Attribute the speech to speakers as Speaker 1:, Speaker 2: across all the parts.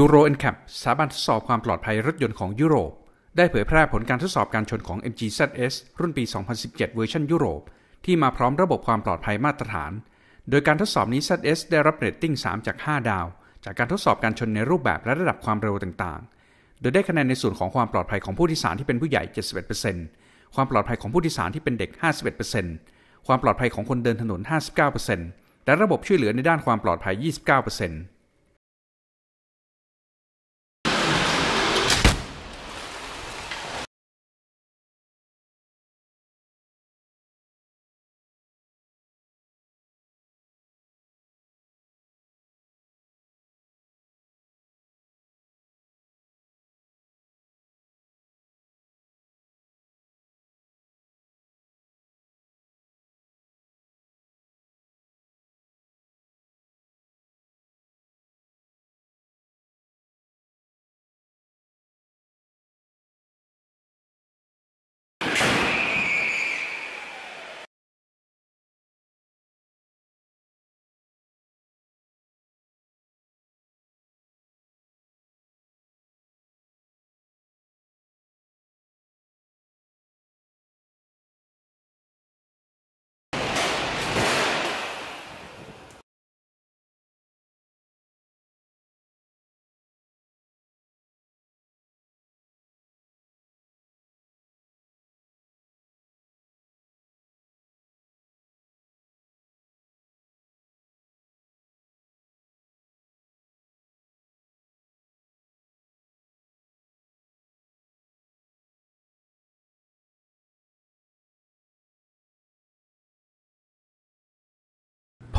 Speaker 1: ยูโรเอ็นแคปสถาบันทดสอบความปลอดภัยรถยนต์ของยุโรป ได้เผยแพร่ผลการทดสอบการชนของ MGZS รุ่นปี 2017 เวอร์ชันยุโรป ที่มาพร้อมระบบความปลอดภัยมาตรฐาน โดยการทดสอบนี้ ZS ได้รับเรตติ้ง 3 จาก 5 ดาว จากการทดสอบการชนในรูปแบบและระดับความเร็วต่างๆ โดยได้คะแนนในส่วนของความปลอดภัยของผู้โดยสารที่เป็นผู้ใหญ่ 71%ความปลอดภัยของผู้โดยสารที่เป็นเด็ก 51%ความปลอดภัยของคนเดินถนน 59%และระบบช่วยเหลือในด้านความปลอดภัย 29%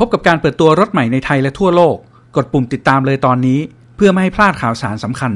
Speaker 2: พบกับการเปิดตัวรถใหม่ในไทยและทั่วโลก กดปุ่มต
Speaker 3: ิดตามเลยตอนนี้ เพื่อไม่ให้พลาดข่าวสารสำคัญ